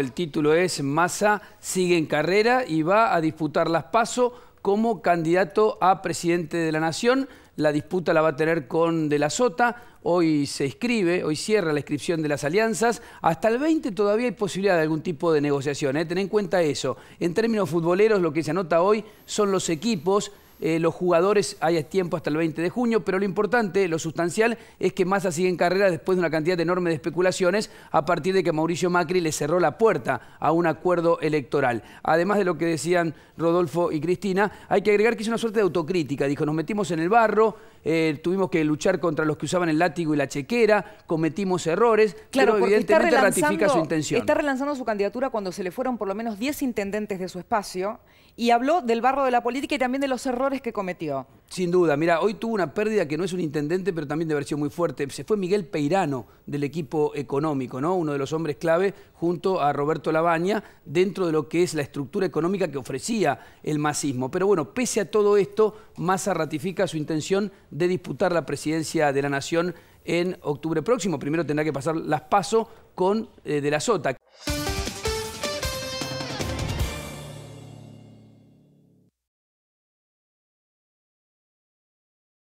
el título es Massa sigue en carrera y va a disputar las PASO como candidato a presidente de la Nación. La disputa la va a tener con De la Sota. Hoy se escribe, hoy cierra la inscripción de las alianzas. Hasta el 20 todavía hay posibilidad de algún tipo de negociación. ¿eh? Ten en cuenta eso. En términos futboleros, lo que se anota hoy son los equipos eh, los jugadores hay tiempo hasta el 20 de junio, pero lo importante, lo sustancial, es que Massa sigue en carrera después de una cantidad de enorme de especulaciones a partir de que Mauricio Macri le cerró la puerta a un acuerdo electoral. Además de lo que decían Rodolfo y Cristina, hay que agregar que hizo una suerte de autocrítica. Dijo, nos metimos en el barro, eh, tuvimos que luchar contra los que usaban el látigo y la chequera, cometimos errores, claro, pero evidentemente ratifica su intención. Está relanzando su candidatura cuando se le fueron por lo menos 10 intendentes de su espacio y habló del barro de la política y también de los errores que cometió. Sin duda, mira, hoy tuvo una pérdida que no es un intendente, pero también de versión muy fuerte. Se fue Miguel Peirano del equipo económico, ¿no? Uno de los hombres clave junto a Roberto Labaña dentro de lo que es la estructura económica que ofrecía el masismo. Pero bueno, pese a todo esto, Massa ratifica su intención de disputar la presidencia de la Nación en octubre próximo. Primero tendrá que pasar las pasos con eh, De la Sota.